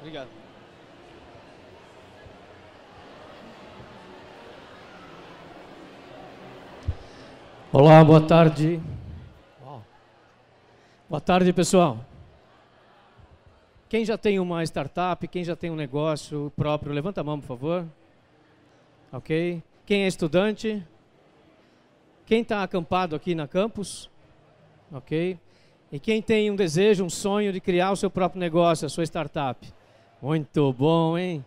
Obrigado. Olá, boa tarde. Boa tarde, pessoal. Quem já tem uma startup, quem já tem um negócio próprio, levanta a mão, por favor. Ok? Quem é estudante? Quem está acampado aqui na campus? Ok? E quem tem um desejo, um sonho de criar o seu próprio negócio, a sua startup? Muito bom, hein?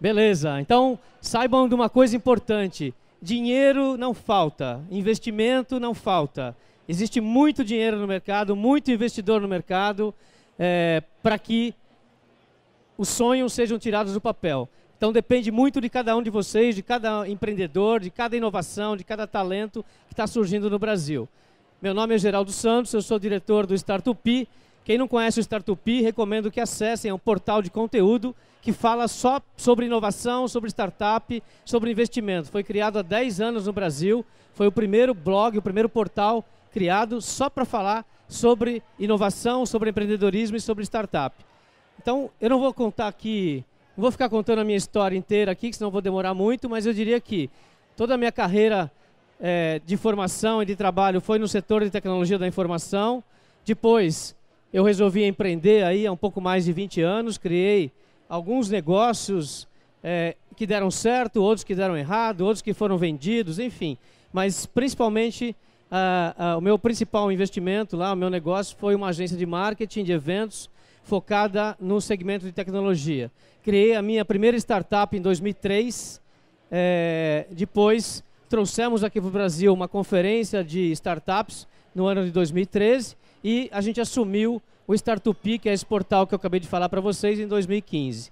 Beleza, então saibam de uma coisa importante: dinheiro não falta, investimento não falta. Existe muito dinheiro no mercado, muito investidor no mercado, é, para que os sonhos sejam tirados do papel. Então depende muito de cada um de vocês, de cada empreendedor, de cada inovação, de cada talento que está surgindo no Brasil. Meu nome é Geraldo Santos, eu sou diretor do Startupi quem não conhece o Startup, recomendo que acessem, é um portal de conteúdo que fala só sobre inovação, sobre startup, sobre investimento. Foi criado há 10 anos no Brasil, foi o primeiro blog, o primeiro portal criado só para falar sobre inovação, sobre empreendedorismo e sobre startup. Então, eu não vou contar aqui, não vou ficar contando a minha história inteira aqui, que senão vou demorar muito, mas eu diria que toda a minha carreira é, de formação e de trabalho foi no setor de tecnologia da informação. Depois, eu resolvi empreender aí há um pouco mais de 20 anos, criei alguns negócios é, que deram certo, outros que deram errado, outros que foram vendidos, enfim. Mas principalmente o meu principal investimento lá, o meu negócio foi uma agência de marketing de eventos focada no segmento de tecnologia. Criei a minha primeira startup em 2003. É, depois trouxemos aqui para o Brasil uma conferência de startups no ano de 2013 e a gente assumiu o Startupi, que é esse portal que eu acabei de falar para vocês, em 2015.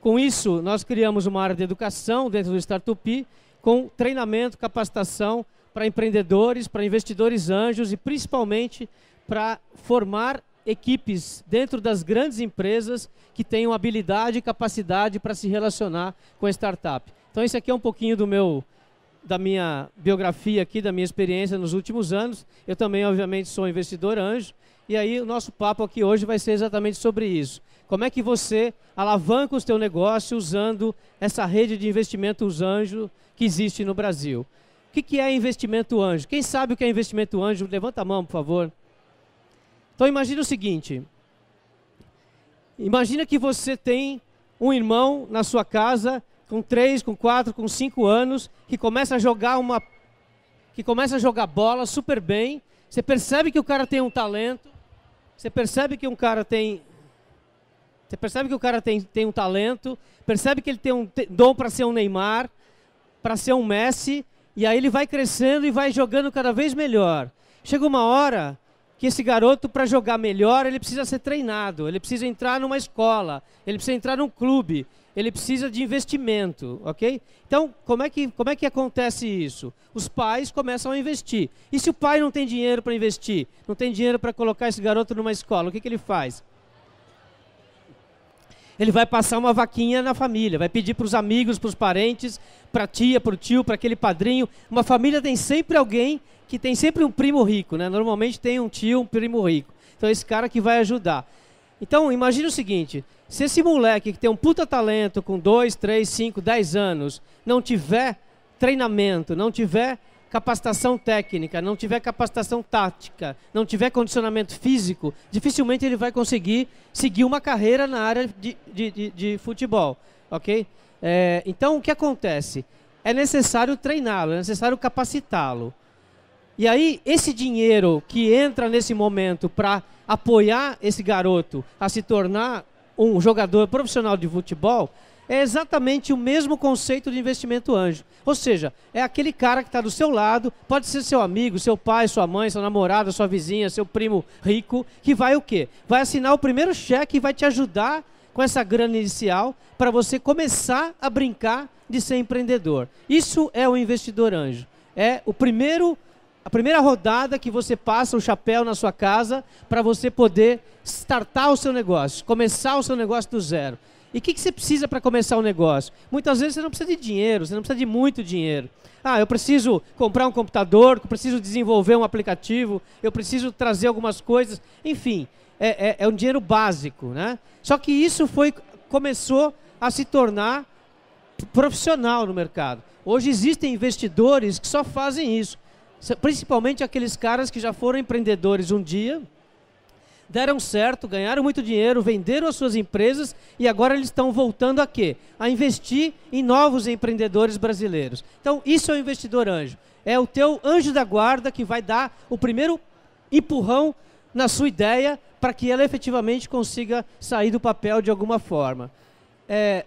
Com isso, nós criamos uma área de educação dentro do Startupi, com treinamento, capacitação para empreendedores, para investidores anjos e principalmente para formar equipes dentro das grandes empresas que tenham habilidade e capacidade para se relacionar com a startup. Então, esse aqui é um pouquinho do meu da minha biografia aqui, da minha experiência nos últimos anos. Eu também, obviamente, sou investidor anjo. E aí o nosso papo aqui hoje vai ser exatamente sobre isso. Como é que você alavanca o seu negócio usando essa rede de investimentos anjo que existe no Brasil? O que, que é investimento anjo? Quem sabe o que é investimento anjo? Levanta a mão, por favor. Então imagine o seguinte. Imagina que você tem um irmão na sua casa com três, com quatro, com cinco anos, que começa a jogar uma que começa a jogar bola super bem. Você percebe que o cara tem um talento. Você percebe que um cara tem você percebe que o cara tem, tem um talento, percebe que ele tem um dom para ser um Neymar, para ser um Messi, e aí ele vai crescendo e vai jogando cada vez melhor. Chega uma hora que esse garoto, para jogar melhor, ele precisa ser treinado, ele precisa entrar numa escola, ele precisa entrar num clube, ele precisa de investimento, ok? Então, como é, que, como é que acontece isso? Os pais começam a investir. E se o pai não tem dinheiro para investir, não tem dinheiro para colocar esse garoto numa escola, o que, que ele faz? Ele vai passar uma vaquinha na família, vai pedir para os amigos, para os parentes, para a tia, para o tio, para aquele padrinho. Uma família tem sempre alguém que tem sempre um primo rico, né? Normalmente tem um tio, um primo rico. Então, esse cara que vai ajudar. Então, imagine o seguinte: se esse moleque que tem um puta talento com 2, 3, 5, 10 anos não tiver treinamento, não tiver capacitação técnica, não tiver capacitação tática, não tiver condicionamento físico, dificilmente ele vai conseguir seguir uma carreira na área de, de, de, de futebol, ok? É, então, o que acontece? É necessário treiná-lo, é necessário capacitá-lo. E aí, esse dinheiro que entra nesse momento para apoiar esse garoto a se tornar um jogador profissional de futebol é exatamente o mesmo conceito de investimento anjo. Ou seja, é aquele cara que está do seu lado, pode ser seu amigo, seu pai, sua mãe, sua namorada, sua vizinha, seu primo rico, que vai o quê? Vai assinar o primeiro cheque e vai te ajudar com essa grana inicial para você começar a brincar de ser empreendedor. Isso é o investidor anjo. É o primeiro a primeira rodada que você passa o chapéu na sua casa para você poder startar o seu negócio, começar o seu negócio do zero. E o que, que, você precisa para começar o um negócio? Muitas vezes você não precisa de dinheiro, você não precisa de muito dinheiro. Ah, eu preciso comprar um computador, eu preciso desenvolver um aplicativo, eu preciso trazer algumas coisas. Enfim, é, é, é um dinheiro básico. Né? Só que isso foi começou a se tornar profissional no mercado. Hoje existem investidores que só fazem isso. Principalmente aqueles caras que já foram empreendedores um dia, deram certo, ganharam muito dinheiro, venderam as suas empresas e agora eles estão voltando a quê? A investir em novos empreendedores brasileiros. Então, isso é o investidor anjo. É o teu anjo da guarda que vai dar o primeiro empurrão na sua ideia para que ela efetivamente consiga sair do papel de alguma forma. É,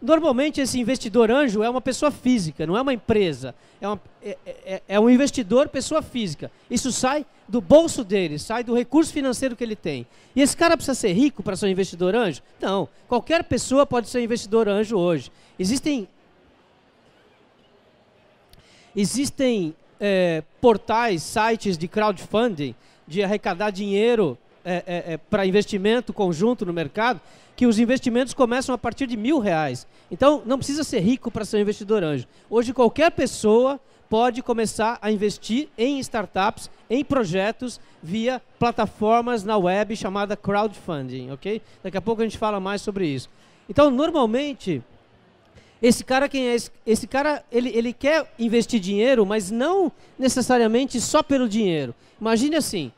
Normalmente esse investidor anjo é uma pessoa física, não é uma empresa. É, uma, é, é, é, é, um investidor pessoa física. Isso sai do bolso dele, sai do recurso financeiro que ele tem. E esse cara precisa ser rico para ser um investidor anjo? Não. Qualquer pessoa pode ser um investidor anjo hoje. Existem, existem é, portais, sites de crowdfunding, de arrecadar dinheiro é, para investimento conjunto no mercado, que os investimentos começam a partir de mil reais. Então, não precisa ser rico para ser um investidor anjo. Hoje, qualquer pessoa pode começar a investir em startups, em projetos, via plataformas na web chamada crowdfunding, ok? Daqui a pouco a gente fala mais sobre isso. Então, normalmente, esse cara quem é esse, esse cara ele, ele quer investir dinheiro mas não necessariamente só pelo dinheiro imagine assim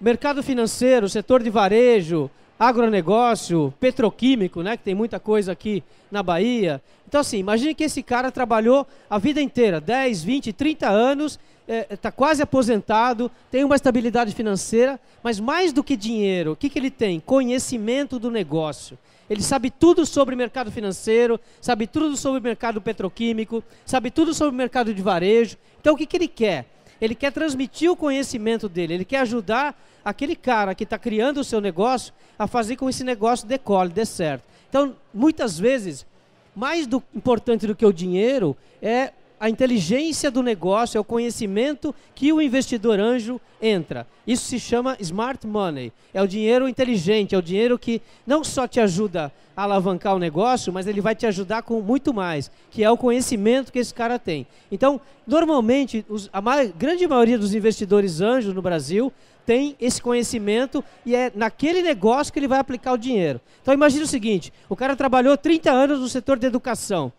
mercado financeiro setor de varejo agronegócio, petroquímico, né, que tem muita coisa aqui na Bahia. Então, assim, imagine que esse cara trabalhou a vida inteira, 10, 20, 30 anos, está é, é tá quase aposentado, tem uma estabilidade financeira, mas mais do que dinheiro, o que, que ele tem? Conhecimento do negócio. Ele sabe tudo sobre mercado financeiro, sabe tudo sobre mercado petroquímico, sabe tudo sobre mercado de varejo. Então, o que, que ele quer? Ele quer transmitir o conhecimento dele, ele quer ajudar aquele cara que está criando o seu negócio a fazer com que esse negócio decole, dê certo. Então, muitas vezes, mais do, importante do que o dinheiro é a inteligência do negócio, é o conhecimento que o investidor anjo entra. Isso se chama smart money. É o dinheiro inteligente, é o dinheiro que não só te ajuda a alavancar o negócio, mas ele vai te ajudar com muito mais, que é o conhecimento que esse cara tem. Então, normalmente, os, a grande maioria dos investidores anjos no Brasil tem esse conhecimento e é naquele negócio que ele vai aplicar o dinheiro. Então imagine o seguinte, o cara trabalhou 30 anos no setor de educação.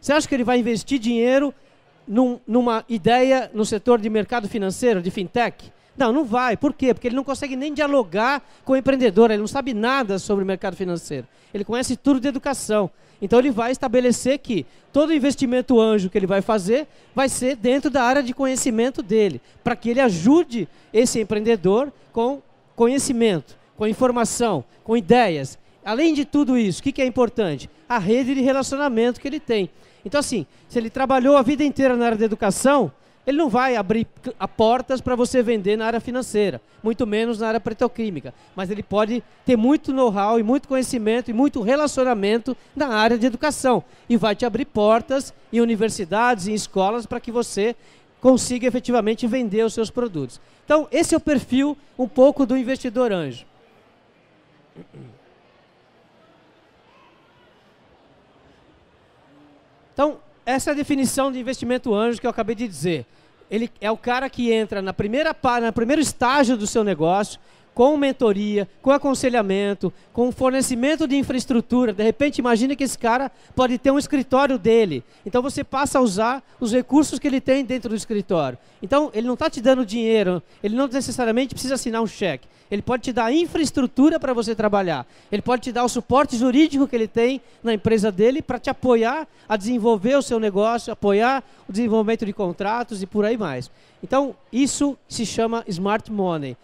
Você acha que ele vai investir dinheiro num, numa ideia no setor de mercado financeiro, de fintech? Não, não vai. Por quê? Porque ele não consegue nem dialogar com o empreendedor, ele não sabe nada sobre o mercado financeiro. Ele conhece tudo de educação. Então ele vai estabelecer que todo investimento anjo que ele vai fazer vai ser dentro da área de conhecimento dele, para que ele ajude esse empreendedor com conhecimento, com informação, com ideias. Além de tudo isso, o que é importante? A rede de relacionamento que ele tem. Então, assim, se ele trabalhou a vida inteira na área da educação, ele não vai abrir a portas para você vender na área financeira, muito menos na área petroquímica. Mas ele pode ter muito know-how e muito conhecimento e muito relacionamento na área de educação. E vai te abrir portas em universidades, em escolas, para que você consiga efetivamente vender os seus produtos. Então, esse é o perfil um pouco do investidor anjo. Então, essa é a definição de investimento anjo que eu acabei de dizer. Ele é o cara que entra na primeira na primeiro estágio do seu negócio, com mentoria, com aconselhamento, com fornecimento de infraestrutura. De repente, imagina que esse cara pode ter um escritório dele. Então você passa a usar os recursos que ele tem dentro do escritório. Então ele não está te dando dinheiro, ele não necessariamente precisa assinar um cheque. Ele pode te dar infraestrutura para você trabalhar. Ele pode te dar o suporte jurídico que ele tem na empresa dele para te apoiar a desenvolver o seu negócio, apoiar o desenvolvimento de contratos e por aí mais. Então, isso se chama smart money.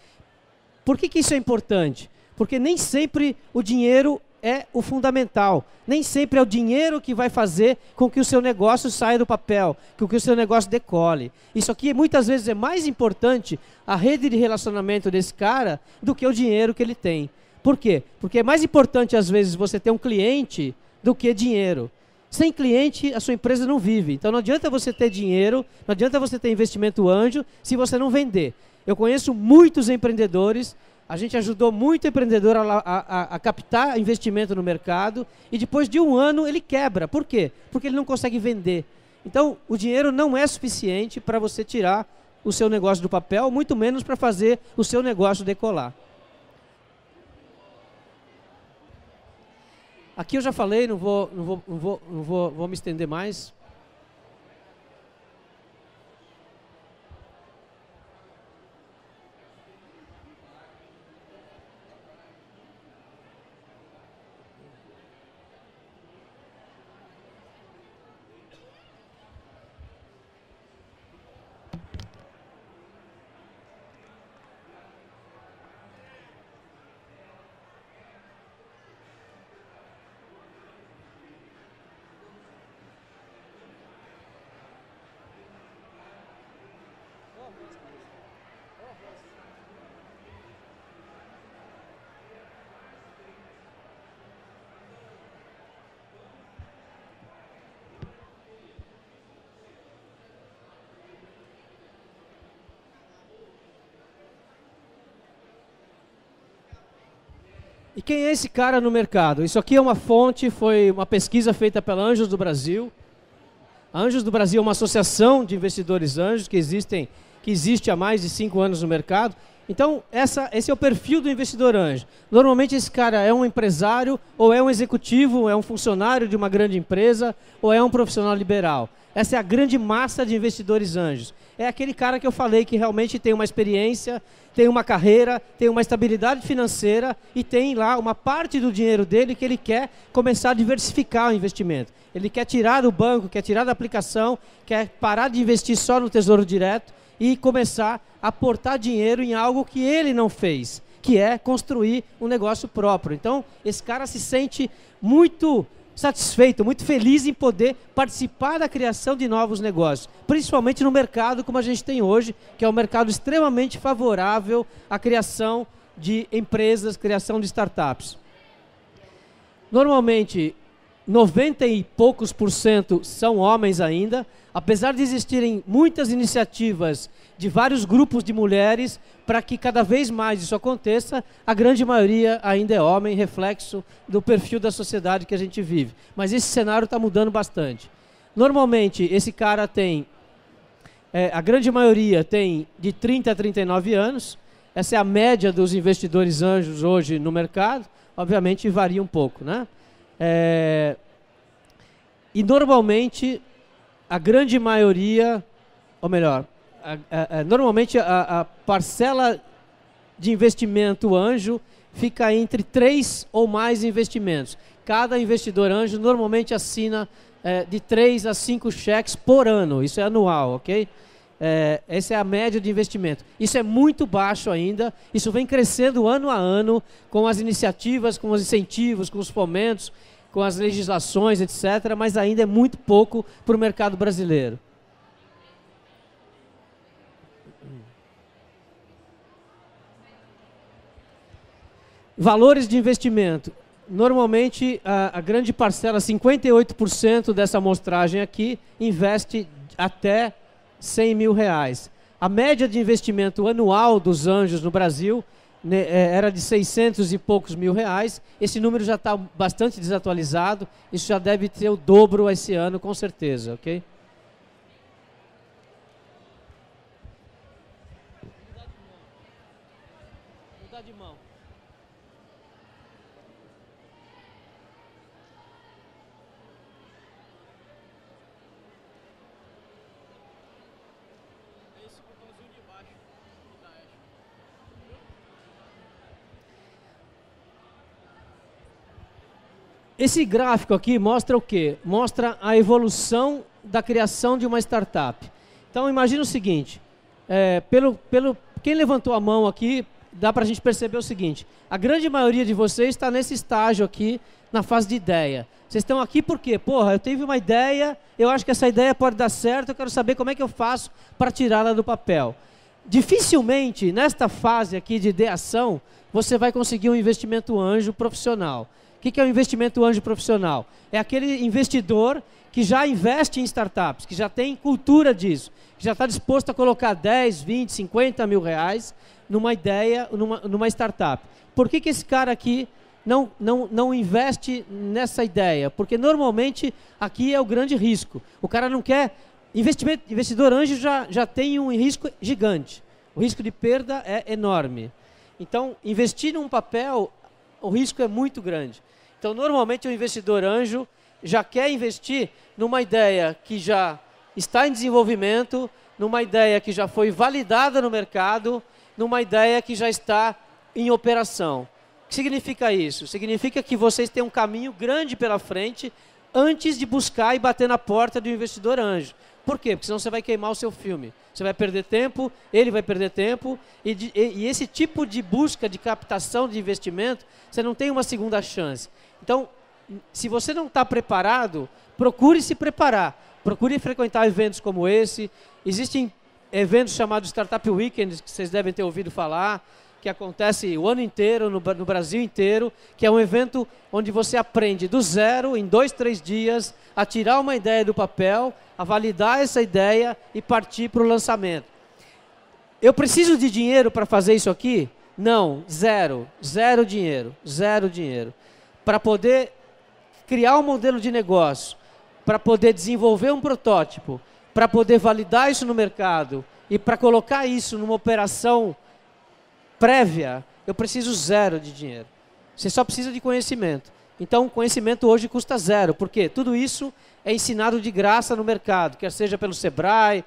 Por que, que isso é importante? Porque nem sempre o dinheiro é o fundamental. Nem sempre é o dinheiro que vai fazer com que o seu negócio saia do papel, com que o seu negócio decole. Isso aqui muitas vezes é mais importante a rede de relacionamento desse cara do que o dinheiro que ele tem. Por quê? Porque é mais importante às vezes você ter um cliente do que dinheiro. Sem cliente, a sua empresa não vive. Então não adianta você ter dinheiro, não adianta você ter investimento anjo se você não vender. Eu conheço muitos empreendedores, a gente ajudou muito empreendedor a, a, a, captar investimento no mercado e depois de um ano ele quebra. Por quê? Porque ele não consegue vender. Então, o dinheiro não é suficiente para você tirar o seu negócio do papel, muito menos para fazer o seu negócio decolar. Aqui eu já falei, não vou, não vou, não vou, não vou, vou me estender mais. quem é esse cara no mercado? Isso aqui é uma fonte, foi uma pesquisa feita pela Anjos do Brasil. A Anjos do Brasil é uma associação de investidores anjos que existem, que existe há mais de cinco anos no mercado. Então, essa, esse é o perfil do investidor anjo. Normalmente, esse cara é um empresário, ou é um executivo, ou é um funcionário de uma grande empresa, ou é um profissional liberal. Essa é a grande massa de investidores anjos. É aquele cara que eu falei que realmente tem uma experiência, tem uma carreira, tem uma estabilidade financeira e tem lá uma parte do dinheiro dele que ele quer começar a diversificar o investimento. Ele quer tirar do banco, quer tirar da aplicação, quer parar de investir só no Tesouro Direto e começar a aportar dinheiro em algo que ele não fez, que é construir um negócio próprio. Então, esse cara se sente muito satisfeito, muito feliz em poder participar da criação de novos negócios, principalmente no mercado como a gente tem hoje, que é um mercado extremamente favorável à criação de empresas, criação de startups. Normalmente, 90 e poucos por cento são homens ainda, apesar de existirem muitas iniciativas de vários grupos de mulheres para que cada vez mais isso aconteça, a grande maioria ainda é homem, reflexo do perfil da sociedade que a gente vive. Mas esse cenário está mudando bastante. Normalmente, esse cara tem. É, a grande maioria tem de 30 a 39 anos. Essa é a média dos investidores anjos hoje no mercado. Obviamente varia um pouco, né? É, e normalmente a grande maioria, ou melhor, a, a, a, normalmente a, parcela de investimento anjo fica entre três ou mais investimentos. Cada investidor anjo normalmente assina é, de três a cinco cheques por ano, isso é anual, ok? É, essa é a média de investimento. Isso é muito baixo ainda, isso vem crescendo ano a ano com as iniciativas, com os incentivos, com os fomentos, com as legislações, etc., mas ainda é muito pouco para o mercado brasileiro. Valores de investimento. Normalmente, a, a grande parcela, 58% dessa amostragem aqui, investe até 100 mil reais. A média de investimento anual dos anjos no Brasil né, é, era de 600 e poucos mil reais. Esse número já está bastante desatualizado. Isso já deve ter o dobro esse ano, com certeza, ok? Esse gráfico aqui mostra o quê? Mostra a evolução da criação de uma startup. Então imagina o seguinte, é, pelo, pelo, quem levantou a mão aqui, dá para a gente perceber o seguinte, a grande maioria de vocês está nesse estágio aqui, na fase de ideia. Vocês estão aqui porque, porra, eu tive uma ideia, eu acho que essa ideia pode dar certo, eu quero saber como é que eu faço para tirá-la do papel. Dificilmente, nesta fase aqui de ideação, você vai conseguir um investimento anjo profissional. O que, é o investimento anjo profissional? É aquele investidor que já investe em startups, que já tem cultura disso, que já está disposto a colocar 10, 20, 50 mil reais numa ideia, numa, numa startup. Por que, que esse cara aqui não, não, não investe nessa ideia? Porque normalmente aqui é o grande risco. O cara não quer. Investimento, investidor anjo já, já tem um risco gigante. O risco de perda é enorme. Então, investir num papel o risco é muito grande. Então, normalmente, o investidor anjo já quer investir numa ideia que já está em desenvolvimento, numa ideia que já foi validada no mercado, numa ideia que já está em operação. O que significa isso? Significa que vocês têm um caminho grande pela frente antes de buscar e bater na porta do investidor anjo. Por quê? Porque senão você vai queimar o seu filme. Você vai perder tempo, ele vai perder tempo, e, de, e, e esse tipo de busca de captação de investimento, você não tem uma segunda chance. Então, se você não está preparado, procure se preparar. Procure frequentar eventos como esse. Existem eventos chamados Startup Weekends, que vocês devem ter ouvido falar que acontece o ano inteiro, no, no, Brasil inteiro, que é um evento onde você aprende do zero, em dois, três dias, a tirar uma ideia do papel, a validar essa ideia e partir para o lançamento. Eu preciso de dinheiro para fazer isso aqui? Não, zero, zero dinheiro, zero dinheiro. Para poder criar um modelo de negócio, para poder desenvolver um protótipo, para poder validar isso no mercado e para colocar isso numa operação prévia, eu preciso zero de dinheiro. Você só precisa de conhecimento. Então, conhecimento hoje custa zero, porque tudo isso é ensinado de graça no mercado, quer seja pelo Sebrae,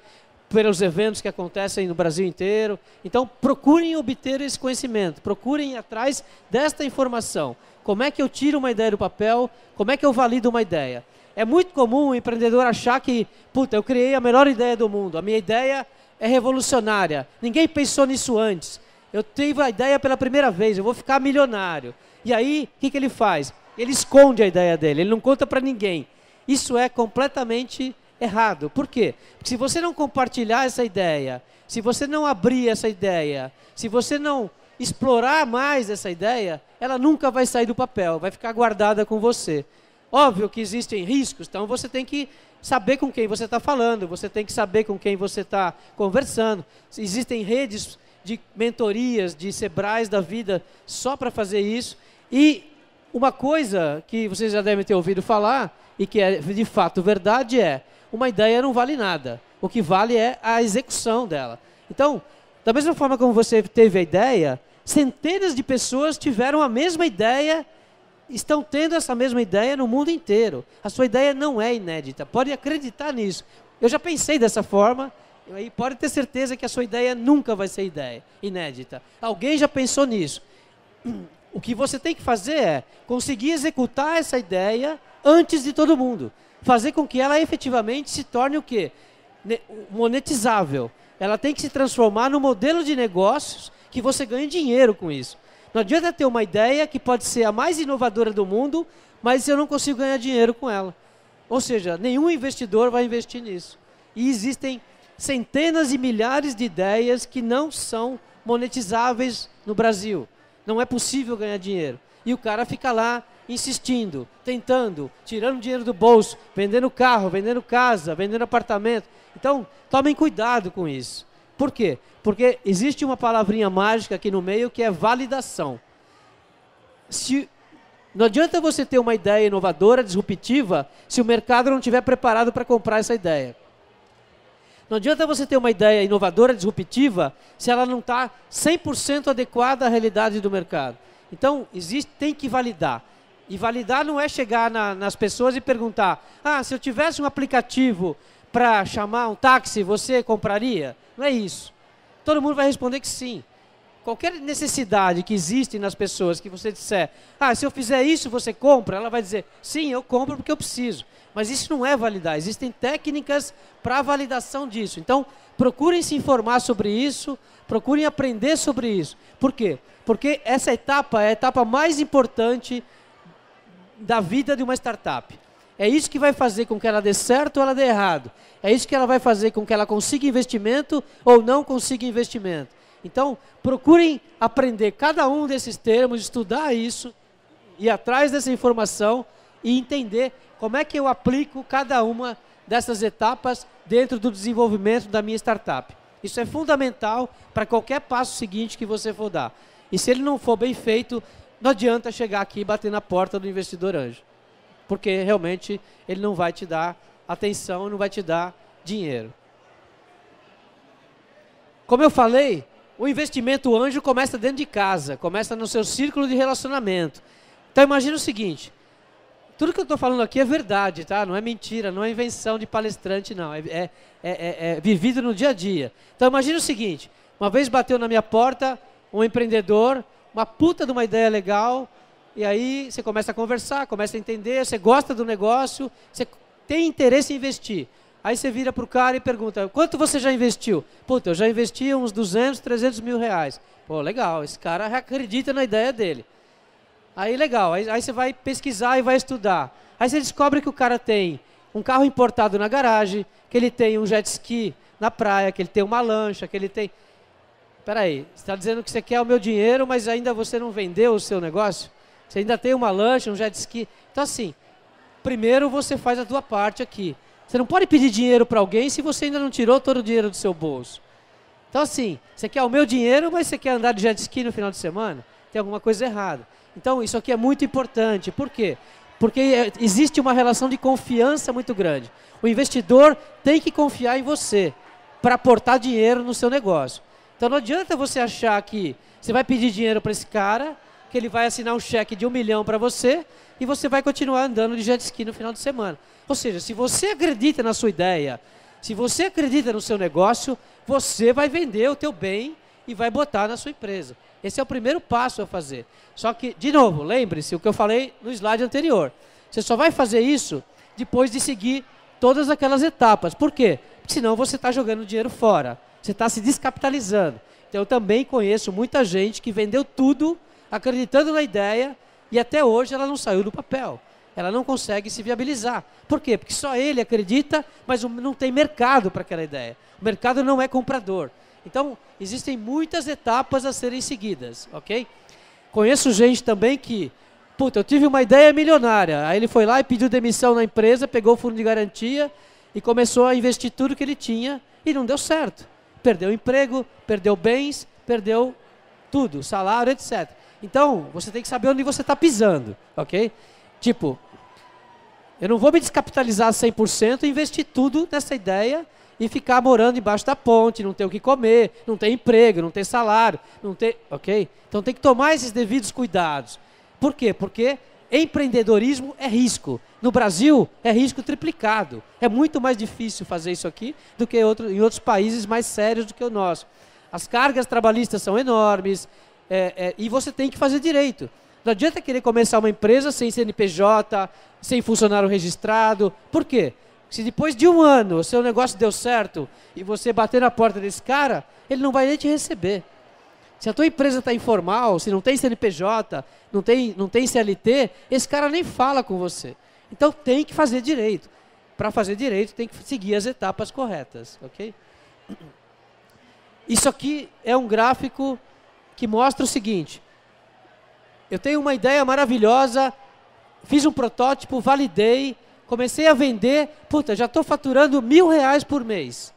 pelos eventos que acontecem no Brasil inteiro. Então, procurem obter esse conhecimento, procurem ir atrás desta informação. Como é que eu tiro uma ideia do papel? Como é que eu valido uma ideia? É muito comum o empreendedor achar que, puta, eu criei a melhor ideia do mundo, a minha ideia é revolucionária. Ninguém pensou nisso antes eu tive a ideia pela primeira vez, eu vou ficar milionário. E aí, o que, que ele faz? Ele esconde a ideia dele, ele não conta para ninguém. Isso é completamente errado. Por quê? Porque se você não compartilhar essa ideia, se você não abrir essa ideia, se você não explorar mais essa ideia, ela nunca vai sair do papel, vai ficar guardada com você. Óbvio que existem riscos, então você tem que saber com quem você está falando, você tem que saber com quem você está conversando. Existem redes de mentorias, de sebrais da vida só para fazer isso. E uma coisa que vocês já devem ter ouvido falar e que é de fato verdade é: uma ideia não vale nada. O que vale é a execução dela. Então, da mesma forma como você teve a ideia, centenas de pessoas tiveram a mesma ideia, estão tendo essa mesma ideia no mundo inteiro. A sua ideia não é inédita, pode acreditar nisso. Eu já pensei dessa forma, e pode ter certeza que a sua ideia nunca vai ser ideia inédita. Alguém já pensou nisso. O que você tem que fazer é conseguir executar essa ideia antes de todo mundo. Fazer com que ela efetivamente se torne o quê? Monetizável. Ela tem que se transformar num modelo de negócios que você ganhe dinheiro com isso. Não adianta ter uma ideia que pode ser a mais inovadora do mundo, mas eu não consigo ganhar dinheiro com ela. Ou seja, nenhum investidor vai investir nisso. E existem centenas e milhares de ideias que não são monetizáveis no Brasil. Não é possível ganhar dinheiro. E o cara fica lá insistindo, tentando, tirando dinheiro do bolso, vendendo carro, vendendo casa, vendendo apartamento. Então, tomem cuidado com isso. Por quê? Porque existe uma palavrinha mágica aqui no meio que é validação. Se não adianta você ter uma ideia inovadora, disruptiva, se o mercado não estiver preparado para comprar essa ideia. Não adianta você ter uma ideia inovadora, disruptiva, se ela não está 100% adequada à realidade do mercado. Então, existe, tem que validar. E validar não é chegar na, nas pessoas e perguntar: ah, se eu tivesse um aplicativo para chamar um táxi, você compraria? Não é isso. Todo mundo vai responder que sim qualquer necessidade que existe nas pessoas que você disser, ah, se eu fizer isso você compra, ela vai dizer, sim, eu compro porque eu preciso. Mas isso não é validar, existem técnicas para validação disso. Então, procurem se informar sobre isso, procurem aprender sobre isso. Por quê? Porque essa etapa é a etapa mais importante da vida de uma startup. É isso que vai fazer com que ela dê certo ou ela dê errado. É isso que ela vai fazer com que ela consiga investimento ou não consiga investimento. Então, procurem aprender cada um desses termos, estudar isso, ir atrás dessa informação e entender como é que eu aplico cada uma dessas etapas dentro do desenvolvimento da minha startup. Isso é fundamental para qualquer passo seguinte que você for dar. E se ele não for bem feito, não adianta chegar aqui e bater na porta do investidor anjo. Porque realmente ele não vai te dar atenção, não vai te dar dinheiro. Como eu falei, o investimento anjo começa dentro de casa, começa no seu círculo de relacionamento. Então imagina o seguinte, tudo que eu estou falando aqui é verdade, tá? Não é mentira, não é invenção de palestrante, não. É, é, é, é, é vivido no dia a dia. Então imagina o seguinte, uma vez bateu na minha porta um empreendedor, uma puta de uma ideia legal, e aí você começa a conversar, começa a entender, você gosta do negócio, você tem interesse em investir. Aí você vira para o cara e pergunta, quanto você já investiu? Puta, eu já investi uns 200, 300 mil reais. Pô, legal, esse cara acredita na ideia dele. Aí legal, aí, aí você vai pesquisar e vai estudar. Aí você descobre que o cara tem um carro importado na garagem, que ele tem um jet ski na praia, que ele tem uma lancha, que ele tem... Peraí, você está dizendo que você quer o meu dinheiro, mas ainda você não vendeu o seu negócio? Você ainda tem uma lancha, um jet ski? Então assim, primeiro você faz a tua parte aqui. Você não pode pedir dinheiro para alguém se você ainda não tirou todo o dinheiro do seu bolso. Então, assim, você quer o meu dinheiro, mas você quer andar de jet ski no final de semana? Tem alguma coisa errada. Então, isso aqui é muito importante. Por quê? Porque é, existe uma relação de confiança muito grande. O investidor tem que confiar em você para aportar dinheiro no seu negócio. Então, não adianta você achar que você vai pedir dinheiro para esse cara que ele vai assinar um cheque de um milhão para você e você vai continuar andando de jet ski no final de semana. Ou seja, se você acredita na sua ideia, se você acredita no seu negócio, você vai vender o teu bem e vai botar na sua empresa. Esse é o primeiro passo a fazer. Só que, de novo, lembre-se o que eu falei no slide anterior. Você só vai fazer isso depois de seguir todas aquelas etapas. Por quê? Porque senão você está jogando dinheiro fora. Você está se descapitalizando. Então, eu também conheço muita gente que vendeu tudo acreditando na ideia e até hoje ela não saiu do papel. Ela não consegue se viabilizar. Por quê? Porque só ele acredita, mas não tem mercado para aquela ideia. O mercado não é comprador. Então, existem muitas etapas a serem seguidas, ok? Conheço gente também que, puta, eu tive uma ideia milionária. Aí ele foi lá e pediu demissão na empresa, pegou o fundo de garantia e começou a investir tudo que ele tinha e não deu certo. Perdeu emprego, perdeu bens, perdeu tudo, salário, etc. Então, você tem que saber onde você está pisando, ok? Tipo, eu não vou me descapitalizar 100% e investir tudo nessa ideia e ficar morando embaixo da ponte, não ter o que comer, não ter emprego, não ter salário, não ter, ok? Então tem que tomar esses devidos cuidados. Por quê? Porque empreendedorismo é risco. No Brasil é risco triplicado. É muito mais difícil fazer isso aqui do que outro, em outros países mais sérios do que o nosso. As cargas trabalhistas são enormes, é, é, e você tem que fazer direito. Não adianta querer começar uma empresa sem CNPJ, sem funcionário registrado. Por quê? Se depois de um ano o seu negócio deu certo e você bater na porta desse cara, ele não vai nem te receber. Se a tua empresa está informal, se não tem CNPJ, não tem, não tem CLT, esse cara nem fala com você. Então tem que fazer direito. Para fazer direito, tem que seguir as etapas corretas, ok? Isso aqui é um gráfico que mostra o seguinte: eu tenho uma ideia maravilhosa, fiz um protótipo, validei, comecei a vender, puta, já estou faturando mil reais por mês.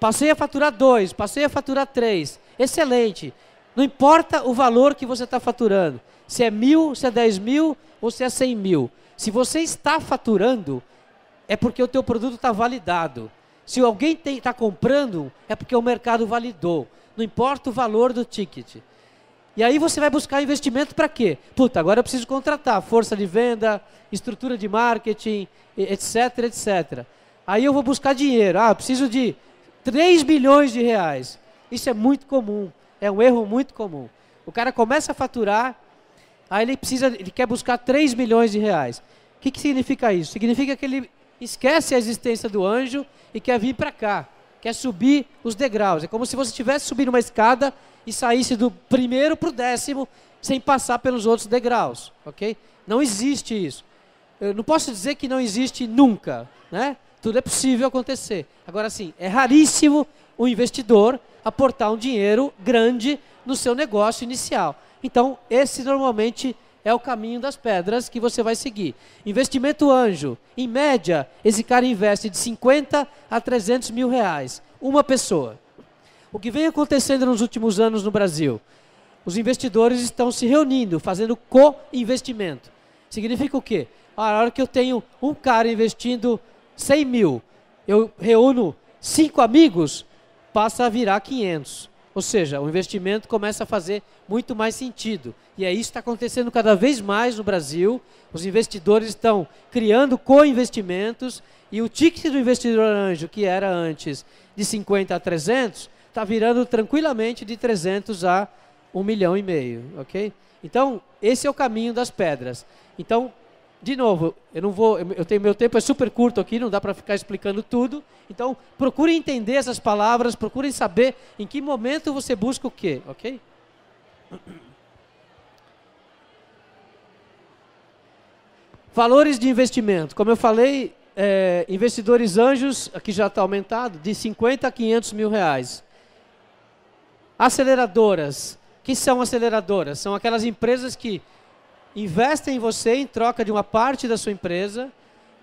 Passei a faturar dois, passei a faturar três. Excelente. Não importa o valor que você está faturando, se é mil, se é dez mil ou se é cem mil. Se você está faturando, é porque o teu produto está validado. Se alguém está comprando, é porque o mercado validou não importa o valor do ticket. E aí você vai buscar investimento para quê? Puta, agora eu preciso contratar força de venda, estrutura de marketing, etc, etc. Aí eu vou buscar dinheiro. Ah, preciso de 3 bilhões de reais. Isso é muito comum. É um erro muito comum. O cara começa a faturar, aí ele precisa, ele quer buscar 3 milhões de reais. O que, que significa isso? Significa que ele esquece a existência do anjo e quer vir para cá que é subir os degraus. É como se você estivesse subindo uma escada e saísse do primeiro para o décimo sem passar pelos outros degraus, ok? Não existe isso. Eu não posso dizer que não existe nunca, né? Tudo é possível acontecer. Agora sim, é raríssimo o investidor aportar um dinheiro grande no seu negócio inicial. Então, esse normalmente é o caminho das pedras que você vai seguir. Investimento anjo, em média, esse cara investe de 50 a 300 mil reais, uma pessoa. O que vem acontecendo nos últimos anos no Brasil? Os investidores estão se reunindo, fazendo co-investimento. Significa o quê? Ah, a hora que eu tenho um cara investindo 100 mil, eu reúno cinco amigos, passa a virar 500. Ou seja, o investimento começa a fazer muito mais sentido. E é isso que está acontecendo cada vez mais no Brasil. Os investidores estão criando co-investimentos e o ticket do investidor anjo, que era antes de 50 a 300, está virando tranquilamente de 300 a 1 milhão e meio, ok? Então, esse é o caminho das pedras. Então, de novo, eu não vou, eu tenho meu tempo é super curto aqui, não dá para ficar explicando tudo. Então, procurem entender essas palavras, procurem saber em que momento você busca o quê, ok? Valores de investimento. Como eu falei, é, investidores anjos, aqui já está aumentado, de 50 a 500 mil reais. Aceleradoras. o que são aceleradoras? São aquelas empresas que investem em você em troca de uma parte da sua empresa,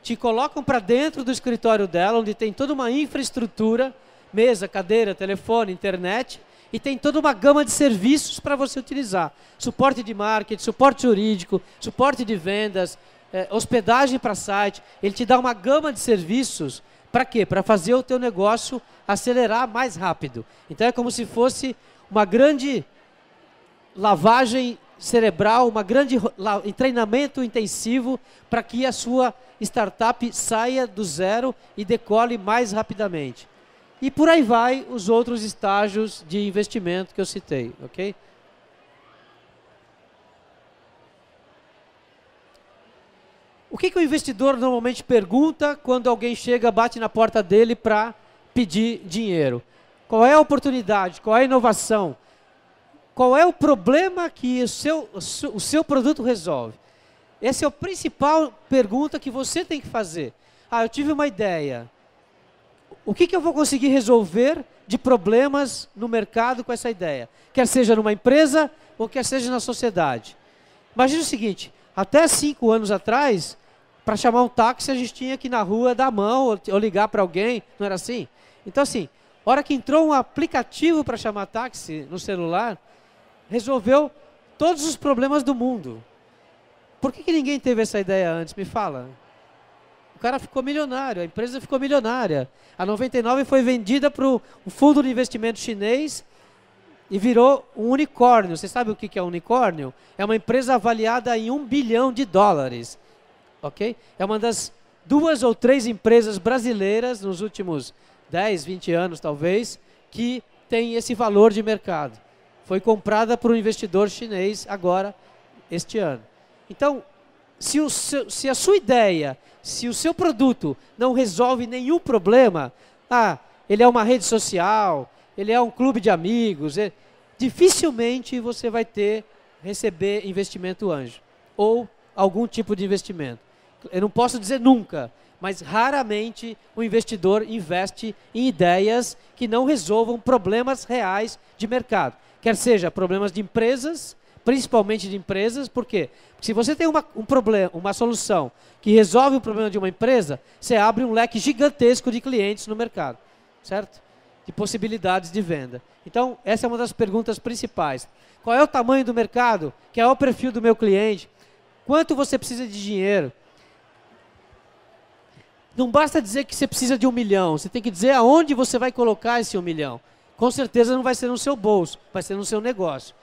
te colocam para dentro do escritório dela, onde tem toda uma infraestrutura, mesa, cadeira, telefone, internet, e tem toda uma gama de serviços para você utilizar. Suporte de marketing, suporte jurídico, suporte de vendas, eh, hospedagem para site. Ele te dá uma gama de serviços para quê? Para fazer o teu negócio acelerar mais rápido. Então é como se fosse uma grande lavagem cerebral, uma grande um treinamento intensivo para que a sua startup saia do zero e decole mais rapidamente. E por aí vai os outros estágios de investimento que eu citei, ok? O que, que o investidor normalmente pergunta quando alguém chega, bate na porta dele para pedir dinheiro? Qual é a oportunidade? Qual é a inovação? Qual é o problema que o seu, o seu produto resolve? Essa é a principal pergunta que você tem que fazer. Ah, eu tive uma ideia. O que, que eu vou conseguir resolver de problemas no mercado com essa ideia? Quer seja numa empresa ou quer seja na sociedade. Imagina o seguinte: até cinco anos atrás, para chamar um táxi, a gente tinha que ir na rua dar a mão ou ligar para alguém, não era assim? Então, assim, hora que entrou um aplicativo para chamar táxi no celular, resolveu todos os problemas do mundo. Por que, que ninguém teve essa ideia antes? Me fala. O cara ficou milionário, a empresa ficou milionária. A 99 foi vendida para um fundo de investimento chinês e virou um unicórnio. Você sabe o que é um unicórnio? É uma empresa avaliada em um bilhão de dólares. Ok? É uma das duas ou três empresas brasileiras nos últimos 10, 20 anos, talvez, que tem esse valor de mercado foi comprada por um investidor chinês agora, este ano. Então, se, o seu, se a sua ideia, se o seu produto não resolve nenhum problema, ah, ele é uma rede social, ele é um clube de amigos, ele, dificilmente você vai ter, receber investimento anjo, ou algum tipo de investimento. Eu não posso dizer nunca, mas raramente o investidor investe em ideias que não resolvam problemas reais de mercado. Quer seja problemas de empresas, principalmente de empresas, por quê? Porque se você tem uma, um problema, uma solução que resolve o problema de uma empresa, você abre um leque gigantesco de clientes no mercado, certo? De possibilidades de venda. Então, essa é uma das perguntas principais. Qual é o tamanho do mercado? Qual é o perfil do meu cliente? Quanto você precisa de dinheiro? Não basta dizer que você precisa de um milhão, você tem que dizer aonde você vai colocar esse um milhão com certeza não vai ser no seu bolso, vai ser no seu negócio.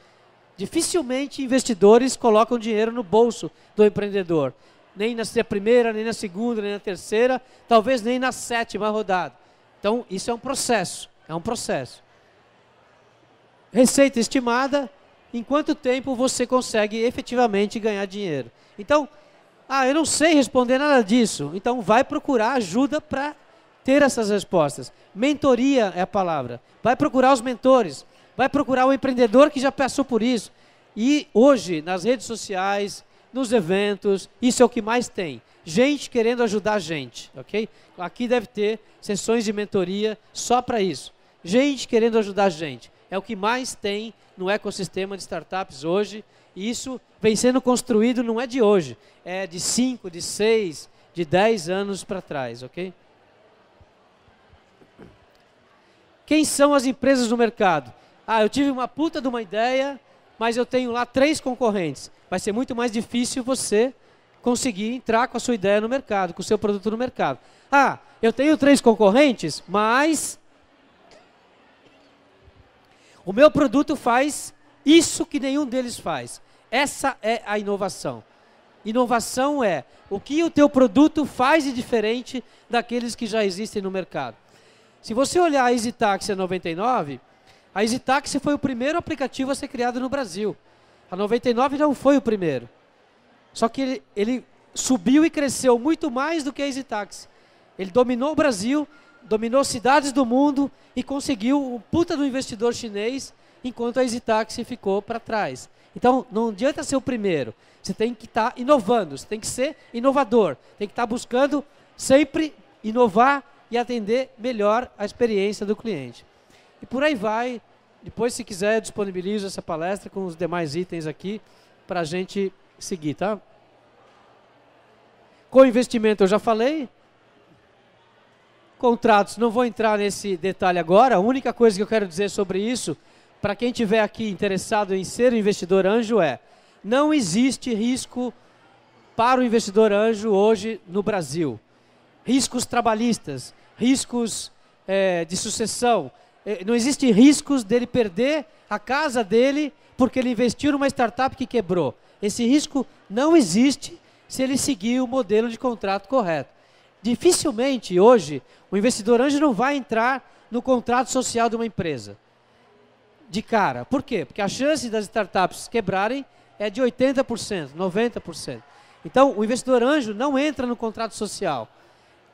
Dificilmente investidores colocam dinheiro no bolso do empreendedor, nem na primeira, nem na segunda, nem na terceira, talvez nem na sétima rodada. Então, isso é um processo, é um processo. Receita estimada, em quanto tempo você consegue efetivamente ganhar dinheiro. Então, ah, eu não sei responder nada disso. Então, vai procurar ajuda para ter essas respostas. Mentoria é a palavra. Vai procurar os mentores, vai procurar o empreendedor que já passou por isso. E hoje, nas redes sociais, nos eventos, isso é o que mais tem. Gente querendo ajudar a gente, ok? Aqui deve ter sessões de mentoria só para isso. Gente querendo ajudar a gente. É o que mais tem no ecossistema de startups hoje. E isso vem sendo construído não é de hoje, é de 5, de 6, de 10 anos para trás, ok? Quem são as empresas do mercado? Ah, eu tive uma puta de uma ideia, mas eu tenho lá três concorrentes. Vai ser muito mais difícil você conseguir entrar com a sua ideia no mercado, com o seu produto no mercado. Ah, eu tenho três concorrentes, mas o meu produto faz isso que nenhum deles faz. Essa é a inovação. Inovação é o que o teu produto faz de diferente daqueles que já existem no mercado. Se você olhar a EasyTaxi Taxi 99, a EasyTaxi foi o primeiro aplicativo a ser criado no Brasil. A 99 não foi o primeiro. Só que ele, ele subiu e cresceu muito mais do que a EasyTaxi. Ele dominou o Brasil, dominou cidades do mundo e conseguiu o puta do investidor chinês, enquanto a EasyTaxi ficou para trás. Então, não adianta ser o primeiro. Você tem que estar tá inovando, você tem que ser inovador, tem que estar tá buscando sempre inovar e atender melhor a experiência do cliente. E por aí vai. Depois, se quiser, disponibilizo essa palestra com os demais itens aqui para a gente seguir, tá? Com investimento eu já falei. Contratos, não vou entrar nesse detalhe agora. A única coisa que eu quero dizer sobre isso, para quem estiver aqui interessado em ser investidor anjo, é não existe risco para o investidor anjo hoje no Brasil. Riscos trabalhistas, riscos é, de sucessão, é, não existe riscos dele perder a casa dele porque ele investiu numa startup que quebrou. Esse risco não existe se ele seguir o modelo de contrato correto. Dificilmente hoje o investidor anjo não vai entrar no contrato social de uma empresa de cara. Por quê? Porque a chance das startups quebrarem é de 80%, 90%. Então, o investidor anjo não entra no contrato social.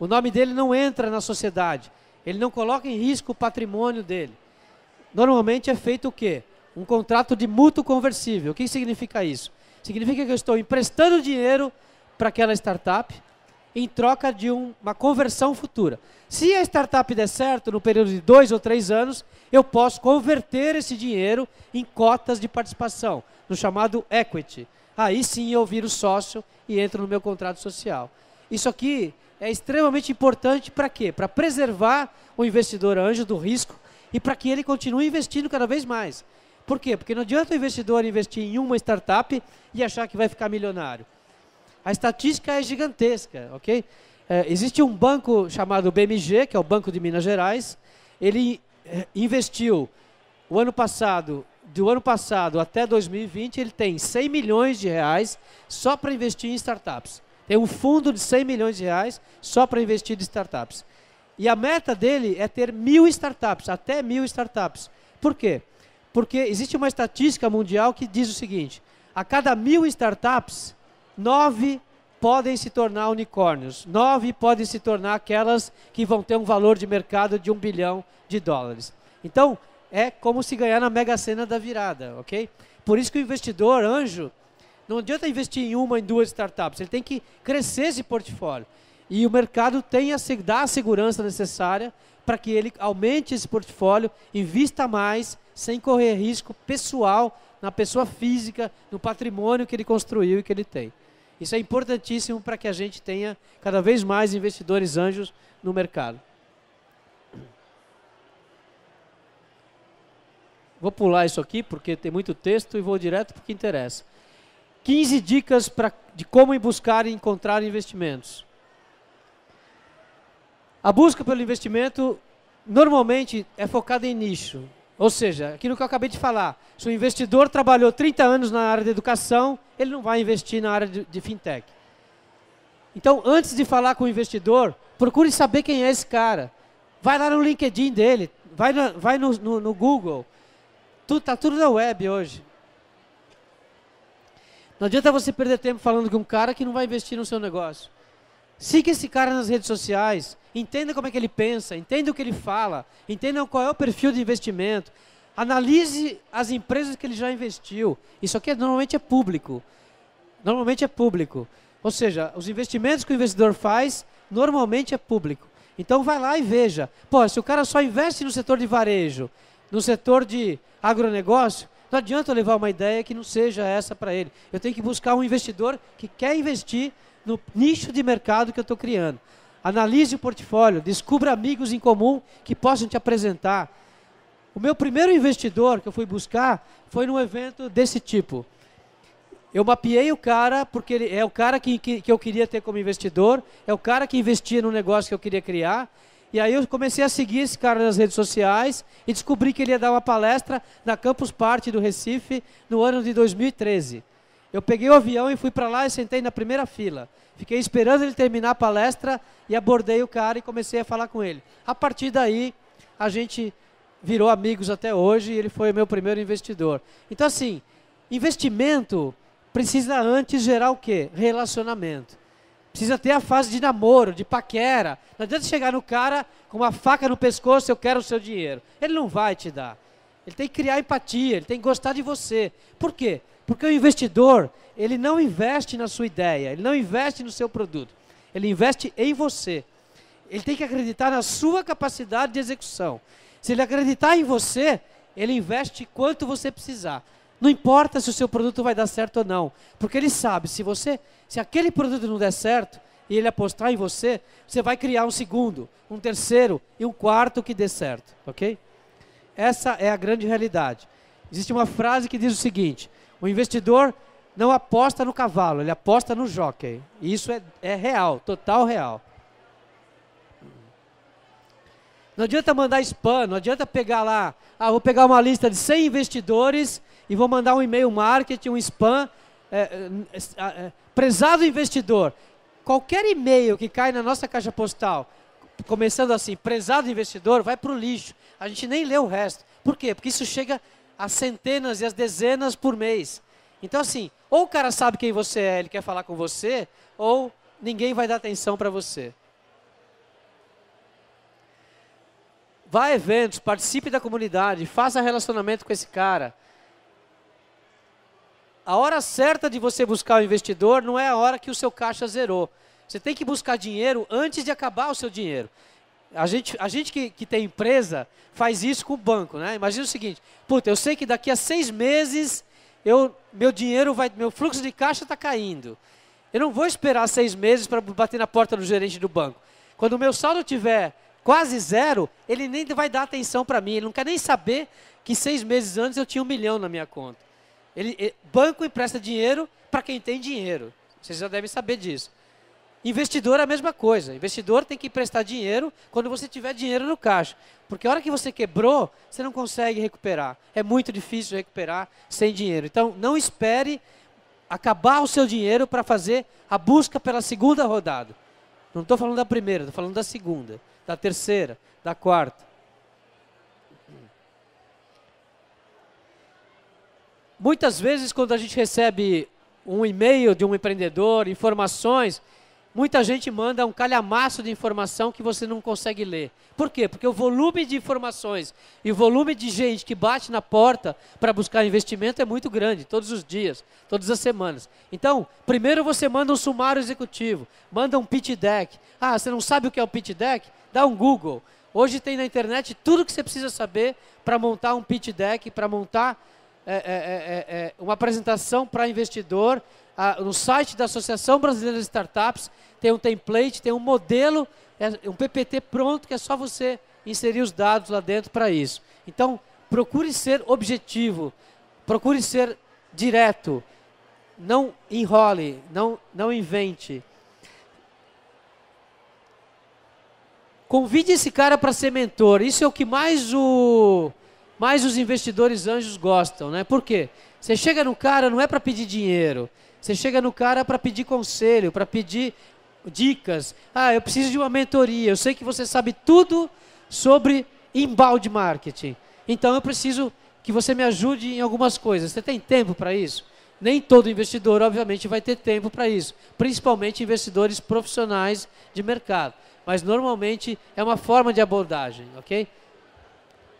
O nome dele não entra na sociedade. Ele não coloca em risco o patrimônio dele. Normalmente é feito o quê? Um contrato de mútuo conversível. O que significa isso? Significa que eu estou emprestando dinheiro para aquela startup em troca de um, uma conversão futura. Se a startup der certo no período de dois ou três anos, eu posso converter esse dinheiro em cotas de participação, no chamado equity. Aí sim eu viro sócio e entro no meu contrato social. Isso aqui é extremamente importante para quê? Para preservar o investidor anjo do risco e para que ele continue investindo cada vez mais. Por quê? Porque não adianta o investidor investir em uma startup e achar que vai ficar milionário. A estatística é gigantesca, ok? É, existe um banco chamado BMG, que é o Banco de Minas Gerais. Ele é, investiu o ano passado, do ano passado até 2020, ele tem 100 milhões de reais só para investir em startups. Tem um fundo de 100 milhões de reais só para investir em startups. E a meta dele é ter mil startups, até mil startups. Por quê? Porque existe uma estatística mundial que diz o seguinte: a cada mil startups, nove podem se tornar unicórnios, nove podem se tornar aquelas que vão ter um valor de mercado de um bilhão de dólares. Então, é como se ganhar na mega-sena da virada, ok? Por isso que o investidor anjo não adianta investir em uma, em duas startups. Ele tem que crescer esse portfólio. E o mercado tem a, dá a segurança necessária para que ele aumente esse portfólio, invista mais, sem correr risco pessoal na pessoa física, no patrimônio que ele construiu e que ele tem. Isso é importantíssimo para que a gente tenha cada vez mais investidores anjos no mercado. Vou pular isso aqui porque tem muito texto e vou direto para o que interessa. 15 dicas pra, de como buscar e encontrar investimentos. A busca pelo investimento normalmente é focada em nicho. Ou seja, aquilo que eu acabei de falar, se o investidor trabalhou 30 anos na área de educação, ele não vai investir na área de, de fintech. Então, antes de falar com o investidor, procure saber quem é esse cara. Vai lá no LinkedIn dele, vai, vai no, no, no Google. Está tudo na web hoje. Não adianta você perder tempo falando com um cara que não vai investir no seu negócio. Siga esse cara nas redes sociais, entenda como é que ele pensa, entenda o que ele fala, entenda qual é o perfil de investimento, analise as empresas que ele já investiu. Isso aqui é, normalmente é público. Normalmente é público. Ou seja, os investimentos que o investidor faz normalmente é público. Então vai lá e veja. Pô, se o cara só investe no setor de varejo, no setor de agronegócio, não adianta eu levar uma ideia que não seja essa para ele. Eu tenho que buscar um investidor que quer investir no nicho de mercado que eu estou criando. Analise o portfólio, descubra amigos em comum que possam te apresentar. O meu primeiro investidor que eu fui buscar foi num evento desse tipo. Eu mapeei o cara, porque ele é o cara que, que, que eu queria ter como investidor, é o cara que investia no negócio que eu queria criar, e aí eu comecei a seguir esse cara nas redes sociais e descobri que ele ia dar uma palestra na Campus Party do Recife no ano de 2013. Eu peguei o avião e fui para lá e sentei na primeira fila. Fiquei esperando ele terminar a palestra e abordei o cara e comecei a falar com ele. A partir daí, a gente virou amigos até hoje e ele foi meu primeiro investidor. Então assim, investimento precisa antes gerar o quê? Relacionamento. Precisa ter a fase de namoro, de paquera. Não adianta chegar no cara com uma faca no pescoço, eu quero o seu dinheiro. Ele não vai te dar. Ele tem que criar empatia, ele tem que gostar de você. Por quê? Porque o investidor, ele não investe na sua ideia, ele não investe no seu produto. Ele investe em você. Ele tem que acreditar na sua capacidade de execução. Se ele acreditar em você, ele investe quanto você precisar. Não importa se o seu produto vai dar certo ou não, porque ele sabe, se você, se aquele produto não der certo e ele apostar em você, você vai criar um segundo, um terceiro e um quarto que dê certo, OK? Essa é a grande realidade. Existe uma frase que diz o seguinte: o investidor não aposta no cavalo, ele aposta no jockey. E isso é, é real, total real. Não adianta mandar spam, não adianta pegar lá, ah, vou pegar uma lista de 100 investidores e vou mandar um e-mail marketing, um spam. É, é, é, prezado investidor, qualquer e-mail que cai na nossa caixa postal, começando assim, prezado investidor, vai para o lixo. A gente nem lê o resto. Por quê? Porque isso chega a centenas e as dezenas por mês. Então, assim, ou o cara sabe quem você é, ele quer falar com você, ou ninguém vai dar atenção para você. Vá a eventos, participe da comunidade, faça relacionamento com esse cara. A hora certa de você buscar o investidor não é a hora que o seu caixa zerou. Você tem que buscar dinheiro antes de acabar o seu dinheiro. A gente, a gente que, que tem empresa faz isso com o banco, né? Imagina o seguinte: puta, eu sei que daqui a seis meses eu, meu dinheiro vai, meu fluxo de caixa está caindo. Eu não vou esperar seis meses para bater na porta do gerente do banco. Quando o meu saldo tiver quase zero, ele nem vai dar atenção para mim. Ele não quer nem saber que seis meses antes eu tinha um milhão na minha conta. Ele, ele, eh, banco empresta dinheiro para quem tem dinheiro. Vocês já devem saber disso. Investidor é a mesma coisa. Investidor tem que emprestar dinheiro quando você tiver dinheiro no caixa. Porque a hora que você quebrou, você não consegue recuperar. É muito difícil recuperar sem dinheiro. Então, não espere acabar o seu dinheiro para fazer a busca pela segunda rodada. Não estou falando da primeira, estou falando da segunda, da terceira, da quarta. Muitas vezes, quando a gente recebe um e-mail de um empreendedor, informações, muita gente manda um calhamaço de informação que você não consegue ler. Por quê? Porque o volume de informações e o volume de gente que bate na porta para buscar investimento é muito grande, todos os dias, todas as semanas. Então, primeiro você manda um sumário executivo, manda um pitch deck. Ah, você não sabe o que é o pitch deck? Dá um Google. Hoje tem na internet tudo que você precisa saber para montar um pitch deck, para montar é é, é, é, é, uma apresentação para investidor. A, no site da Associação Brasileira de Startups tem um template, tem um modelo, um PPT pronto que é só você inserir os dados lá dentro para isso. Então, procure ser objetivo, procure ser direto, não enrole, não, não invente. Convide esse cara para ser mentor. Isso é o que mais o mas os investidores anjos gostam, né? Por quê? Você chega no cara não é para pedir dinheiro. Você chega no cara para pedir conselho, para pedir dicas. Ah, eu preciso de uma mentoria. Eu sei que você sabe tudo sobre embalde marketing. Então eu preciso que você me ajude em algumas coisas. Você tem tempo para isso? Nem todo investidor, obviamente, vai ter tempo para isso, principalmente investidores profissionais de mercado. Mas normalmente é uma forma de abordagem, ok?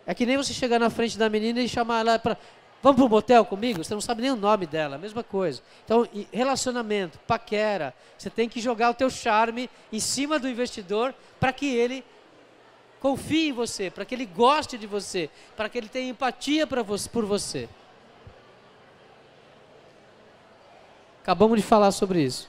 É que nem você chegar na frente da menina e chamar ela para. Vamos para o motel comigo? Você não sabe nem o nome dela, mesma coisa. Então, relacionamento, paquera, você tem que jogar o teu charme em cima do investidor para que ele confie em você, para que ele goste de você, para que ele tenha empatia você, por você. Acabamos de falar sobre isso.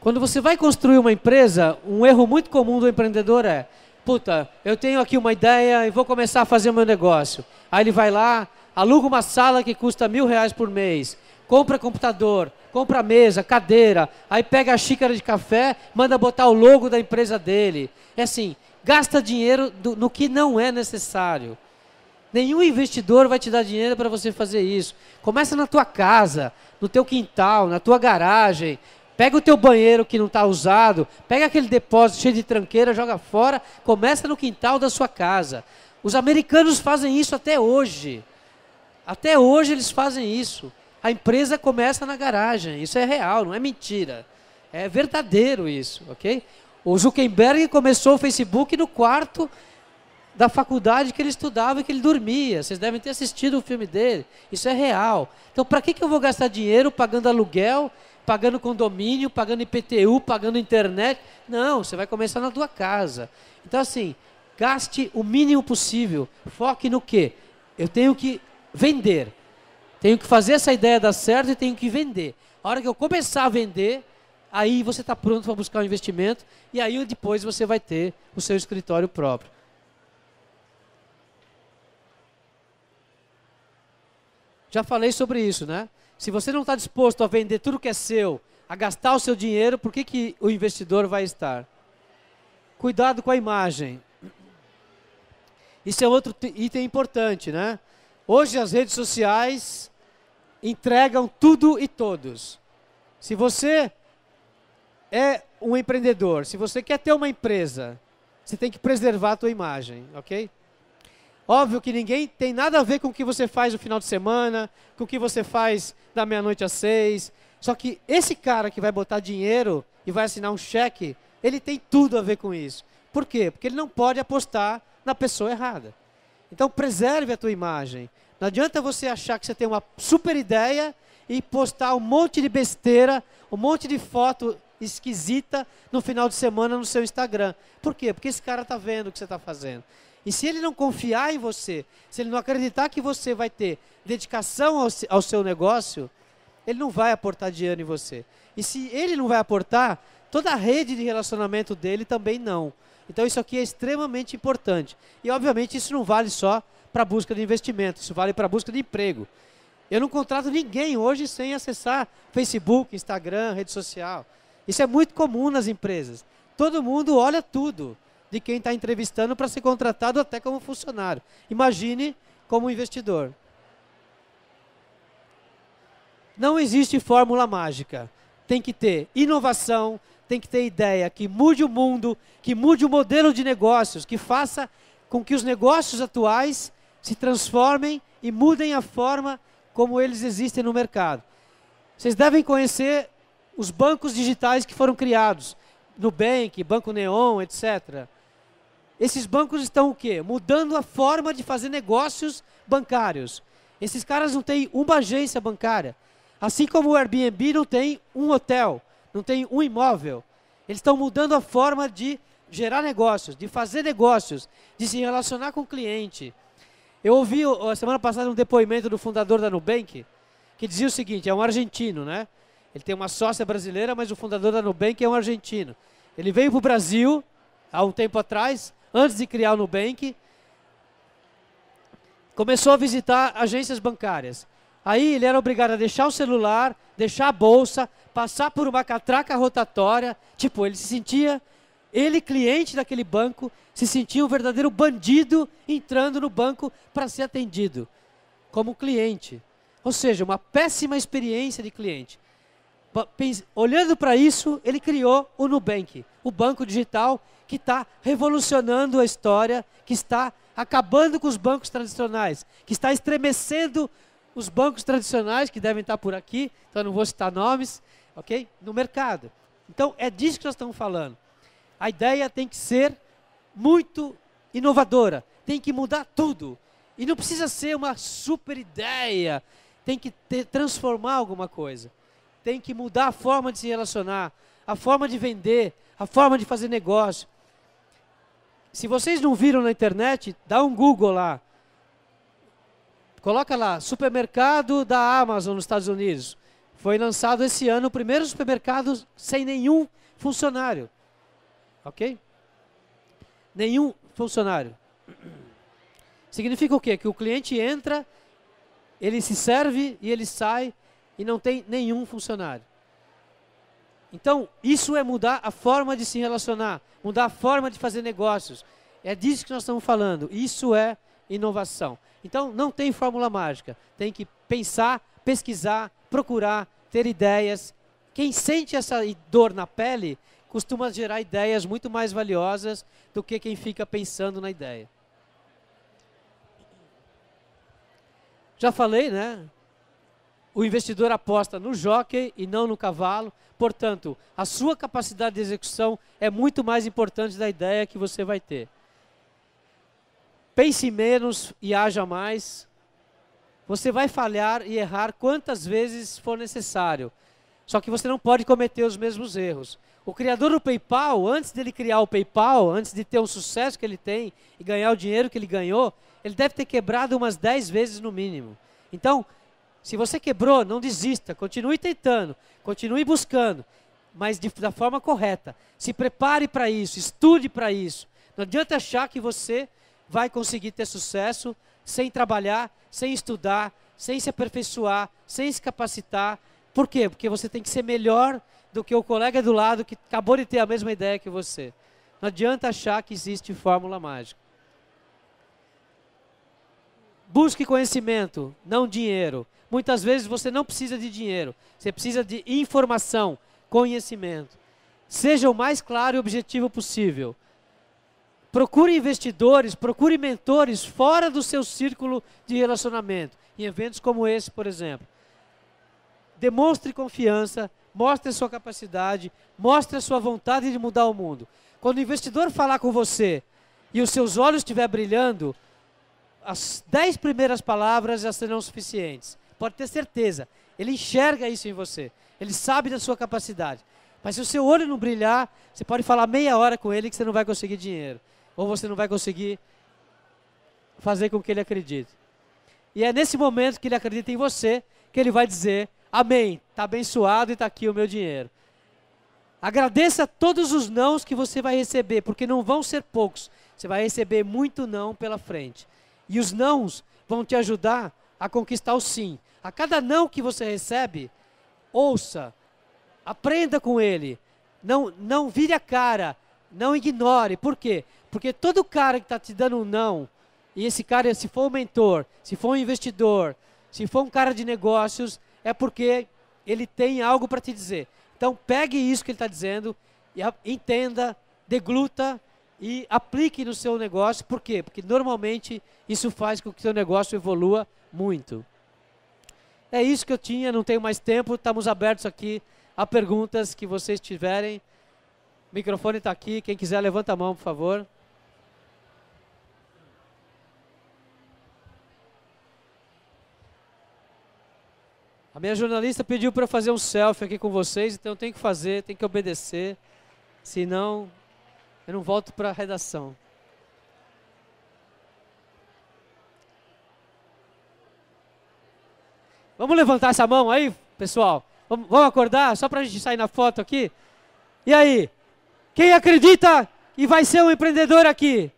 Quando você vai construir uma empresa, um erro muito comum do empreendedor é: puta, eu tenho aqui uma ideia e vou começar a fazer o meu negócio. Aí ele vai lá, aluga uma sala que custa mil reais por mês, compra computador, compra mesa, cadeira, aí pega a xícara de café, manda botar o logo da empresa dele. É assim, gasta dinheiro do, no que não é necessário. Nenhum investidor vai te dar dinheiro para você fazer isso. Começa na tua casa, no teu quintal, na tua garagem, Pega o teu banheiro que não está usado, pega aquele depósito cheio de tranqueira, joga fora, começa no quintal da sua casa. Os americanos fazem isso até hoje. Até hoje eles fazem isso. A empresa começa na garagem. Isso é real, não é mentira. É verdadeiro isso, ok? O Zuckerberg começou o Facebook no quarto da faculdade que ele estudava e que ele dormia. Vocês devem ter assistido o filme dele. Isso é real. Então, para que, que eu vou gastar dinheiro pagando aluguel pagando condomínio, pagando IPTU, pagando internet. Não, você vai começar na tua casa. Então, assim, gaste o mínimo possível. Foque no quê? Eu tenho que vender. Tenho que fazer essa ideia dar certo e tenho que vender. A hora que eu começar a vender, aí você está pronto para buscar um investimento e aí depois você vai ter o seu escritório próprio. Já falei sobre isso, né? Se você não está disposto a vender tudo que é seu, a gastar o seu dinheiro, por que, que o investidor vai estar? Cuidado com a imagem. Isso é outro item importante, né? Hoje as redes sociais entregam tudo e todos. Se você é um empreendedor, se você quer ter uma empresa, você tem que preservar a sua imagem, ok? Óbvio que ninguém tem nada a ver com o que você faz no final de semana, com o que você faz da meia-noite às seis. Só que esse cara que vai botar dinheiro e vai assinar um cheque, ele tem tudo a ver com isso. Por quê? Porque ele não pode apostar na pessoa errada. Então preserve a tua imagem. Não adianta você achar que você tem uma super ideia e postar um monte de besteira, um monte de foto esquisita no final de semana no seu Instagram. Por quê? Porque esse cara está vendo o que você está fazendo. E se ele não confiar em você, se ele não acreditar que você vai ter dedicação ao, seu negócio, ele não vai aportar dinheiro em você. E se ele não vai aportar, toda a rede de relacionamento dele também não. Então isso aqui é extremamente importante. E obviamente isso não vale só para busca de investimento, isso vale para busca de emprego. Eu não contrato ninguém hoje sem acessar Facebook, Instagram, rede social. Isso é muito comum nas empresas. Todo mundo olha tudo de quem está entrevistando para ser contratado até como funcionário. Imagine como investidor. Não existe fórmula mágica. Tem que ter inovação, tem que ter ideia que mude o mundo, que mude o modelo de negócios, que faça com que os negócios atuais se transformem e mudem a forma como eles existem no mercado. Vocês devem conhecer os bancos digitais que foram criados, Nubank, Banco Neon, etc. Esses bancos estão o quê? Mudando a forma de fazer negócios bancários. Esses caras não têm uma agência bancária. Assim como o Airbnb não tem um hotel, não tem um imóvel. Eles estão mudando a forma de gerar negócios, de fazer negócios, de se relacionar com o cliente. Eu ouvi a semana passada um depoimento do fundador da Nubank, que dizia o seguinte: é um argentino, né? Ele tem uma sócia brasileira, mas o fundador da Nubank é um argentino. Ele veio para o Brasil há um tempo atrás, antes de criar o Nubank, começou a visitar agências bancárias. Aí ele era obrigado a deixar o celular, deixar a bolsa, passar por uma catraca rotatória. Tipo, ele se sentia, ele cliente daquele banco, se sentia um verdadeiro bandido entrando no banco para ser atendido como cliente. Ou seja, uma péssima experiência de cliente. Olhando para isso, ele criou o Nubank, o banco digital que está revolucionando a história, que está acabando com os bancos tradicionais, que está estremecendo os bancos tradicionais, que devem estar tá por aqui, então eu não vou citar nomes, ok? No mercado. Então, é disso que nós estamos falando. A ideia tem que ser muito inovadora, tem que mudar tudo. E não precisa ser uma super ideia, tem que ter, transformar alguma coisa. Tem que mudar a forma de se relacionar, a forma de vender, a forma de fazer negócio, se vocês não viram na internet, dá um Google lá. Coloca lá, supermercado da Amazon nos Estados Unidos. Foi lançado esse ano o primeiro supermercado sem nenhum funcionário. Ok? Nenhum funcionário. Significa o quê? Que o cliente entra, ele se serve e ele sai e não tem nenhum funcionário. Então, isso é mudar a forma de se relacionar, mudar a forma de fazer negócios. É disso que nós estamos falando. Isso é inovação. Então, não tem fórmula mágica. Tem que pensar, pesquisar, procurar, ter ideias. Quem sente essa dor na pele costuma gerar ideias muito mais valiosas do que quem fica pensando na ideia. Já falei, né? o investidor aposta no jockey e não no cavalo. Portanto, a sua capacidade de execução é muito mais importante da ideia que você vai ter. Pense menos e haja mais. Você vai falhar e errar quantas vezes for necessário. Só que você não pode cometer os mesmos erros. O criador do PayPal, antes dele criar o PayPal, antes de ter o sucesso que ele tem e ganhar o dinheiro que ele ganhou, ele deve ter quebrado umas 10 vezes no mínimo. Então, se você quebrou, não desista, continue tentando, continue buscando, mas de, da forma correta. Se prepare para isso, estude para isso. Não adianta achar que você vai conseguir ter sucesso sem trabalhar, sem estudar, sem se aperfeiçoar, sem se capacitar. Por quê? Porque você tem que ser melhor do que o colega do lado que acabou de ter a mesma ideia que você. Não adianta achar que existe fórmula mágica. Busque conhecimento, não dinheiro. Muitas vezes você não precisa de dinheiro, você precisa de informação, conhecimento. Seja o mais claro e objetivo possível. Procure investidores, procure mentores fora do seu círculo de relacionamento, em eventos como esse, por exemplo. Demonstre confiança, mostre a sua capacidade, mostre a sua vontade de mudar o mundo. Quando o investidor falar com você e os seus olhos estiver brilhando, as dez primeiras palavras já serão suficientes pode ter certeza. Ele enxerga isso em você. Ele sabe da sua capacidade. Mas se o seu olho não brilhar, você pode falar meia hora com ele que você não vai conseguir dinheiro. Ou você não vai conseguir fazer com que ele acredite. E é nesse momento que ele acredita em você que ele vai dizer: Amém, está abençoado e está aqui o meu dinheiro. Agradeça todos os nãos que você vai receber, porque não vão ser poucos. Você vai receber muito não pela frente. E os nãos vão te ajudar a conquistar o sim. A cada não que você recebe, ouça, aprenda com ele. Não, não vire a cara, não ignore. Por quê? Porque todo cara que está te dando um não, e esse cara, se for um mentor, se for um investidor, se for um cara de negócios, é porque ele tem algo para te dizer. Então pegue isso que ele está dizendo, e entenda, degluta e aplique no seu negócio. Por quê? Porque normalmente isso faz com que o seu negócio evolua muito. É isso que eu tinha, não tenho mais tempo. Estamos abertos aqui a perguntas que vocês tiverem. O microfone está aqui, quem quiser levanta a mão, por favor. A minha jornalista pediu para fazer um selfie aqui com vocês, então eu tenho que fazer, tenho que obedecer, senão eu não volto para a redação. Vamos levantar essa mão aí, pessoal? Vamos, acordar só para a gente sair na foto aqui? E aí? Quem acredita e vai ser um empreendedor aqui?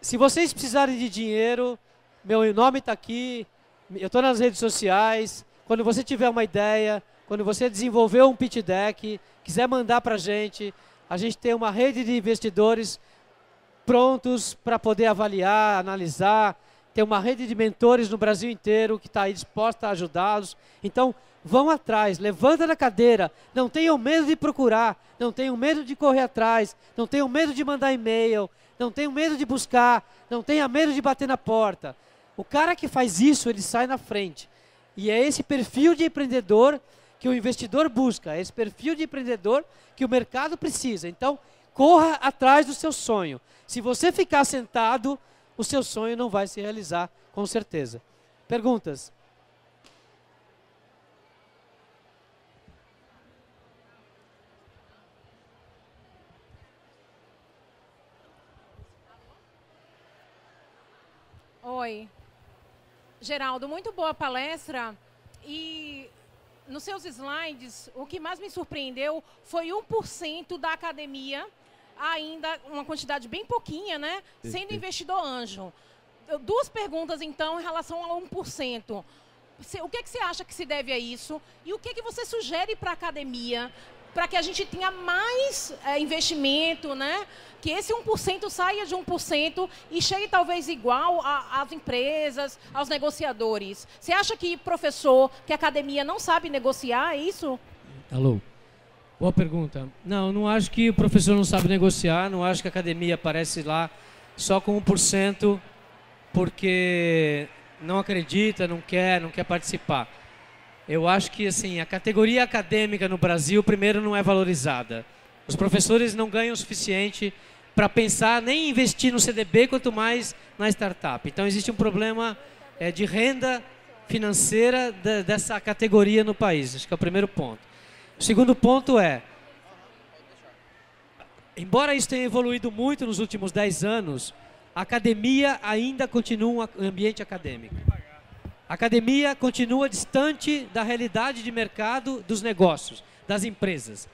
Se vocês precisarem de dinheiro, meu nome está aqui, eu estou nas redes sociais. Quando você tiver uma ideia, quando você desenvolver um pitch deck, quiser mandar para a gente, a gente tem uma rede de investidores prontos para poder avaliar, analisar. Tem uma rede de mentores no Brasil inteiro que está aí disposta a ajudá-los. Então, vão atrás, levanta da cadeira, não tenham medo de procurar, não tenham medo de correr atrás, não tenham medo de mandar e-mail, não tenham medo de buscar, não tenha medo de bater na porta. O cara que faz isso, ele sai na frente. E é esse perfil de empreendedor que o investidor busca, é esse perfil de empreendedor que o mercado precisa. Então, Corra atrás do seu sonho. Se você ficar sentado, o seu sonho não vai se realizar, com certeza. Perguntas? Oi. Geraldo, muito boa palestra. E nos seus slides, o que mais me surpreendeu foi 1% da academia ainda uma quantidade bem pouquinha, né? Sendo investidor anjo. Duas perguntas, então, em relação ao 1%. O que, é que você acha que se deve a isso? E o que, é que você sugere para a academia para que a gente tenha mais é, investimento, né? Que esse 1% saia de 1% e chegue talvez igual às empresas, aos negociadores. Você acha que professor, que academia não sabe negociar, é isso? Alô? Boa pergunta. Não, não acho que o professor não sabe negociar, não acho que a academia aparece lá só com 1% porque não acredita, não quer, não quer participar. Eu acho que assim, a categoria acadêmica no Brasil primeiro não é valorizada. Os professores não ganham o suficiente para pensar nem investir no CDB, quanto mais na startup. Então existe um problema é, de renda financeira de, dessa categoria no país. Acho que é o primeiro ponto. O segundo ponto é, embora isso tenha evoluído muito nos últimos 10 anos, a academia ainda continua um ambiente acadêmico. A academia continua distante da realidade de mercado dos negócios, das empresas.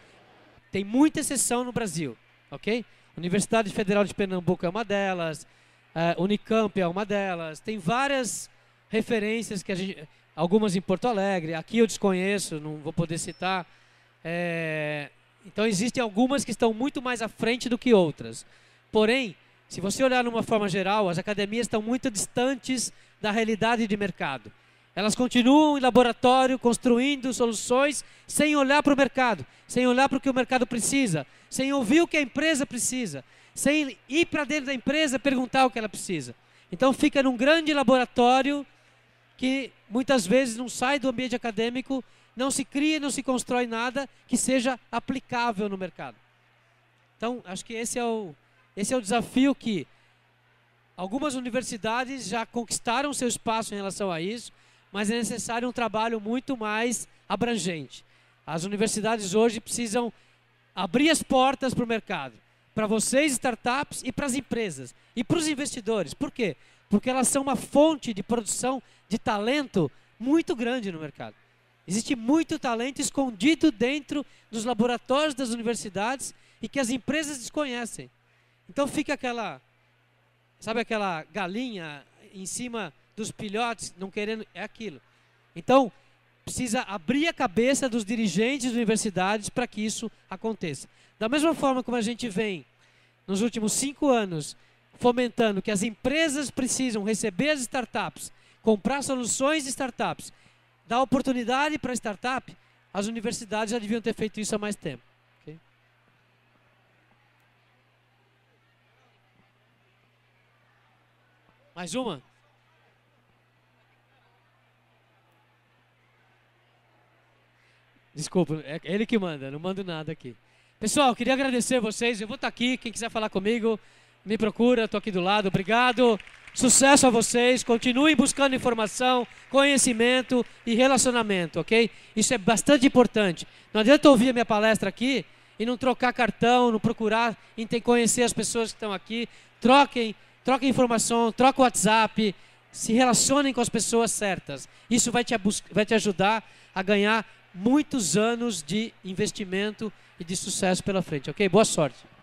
Tem muita exceção no Brasil, ok? Universidade Federal de Pernambuco é uma delas, uh, Unicamp é uma delas, tem várias referências que a gente, algumas em Porto Alegre, aqui eu desconheço, não vou poder citar, é, então existem algumas que estão muito mais à frente do que outras. Porém, se você olhar de uma forma geral, as academias estão muito distantes da realidade de mercado. Elas continuam em laboratório construindo soluções sem olhar para o mercado, sem olhar para o que o mercado precisa, sem ouvir o que a empresa precisa, sem ir para dentro da empresa perguntar o que ela precisa. Então fica num grande laboratório que muitas vezes não sai do ambiente acadêmico não se cria, não se constrói nada que seja aplicável no mercado. Então, acho que esse é o, esse é o desafio que algumas universidades já conquistaram seu espaço em relação a isso, mas é necessário um trabalho muito mais abrangente. As universidades hoje precisam abrir as portas para o mercado, para vocês, startups, e para as empresas, e para os investidores. Por quê? Porque elas são uma fonte de produção de talento muito grande no mercado. Existe muito talento escondido dentro dos laboratórios das universidades e que as empresas desconhecem. Então fica aquela, sabe aquela galinha em cima dos pilhotes, não querendo, é aquilo. Então precisa abrir a cabeça dos dirigentes das universidades para que isso aconteça. Da mesma forma como a gente vem nos últimos cinco anos fomentando que as empresas precisam receber as startups, comprar soluções de startups Dá oportunidade para startup. As universidades já deviam ter feito isso há mais tempo. Okay? Mais uma? Desculpa, é ele que manda, não mando nada aqui. Pessoal, queria agradecer vocês. Eu vou estar tá aqui. Quem quiser falar comigo, me procura, estou aqui do lado. Obrigado. Sucesso a vocês. Continuem buscando informação, conhecimento e relacionamento, ok? Isso é bastante importante. Não adianta ouvir a minha palestra aqui e não trocar cartão, não procurar conhecer as pessoas que estão aqui. Troquem, troquem informação, troquem WhatsApp, se relacionem com as pessoas certas. Isso vai te, vai te ajudar a ganhar muitos anos de investimento e de sucesso pela frente, ok? Boa sorte.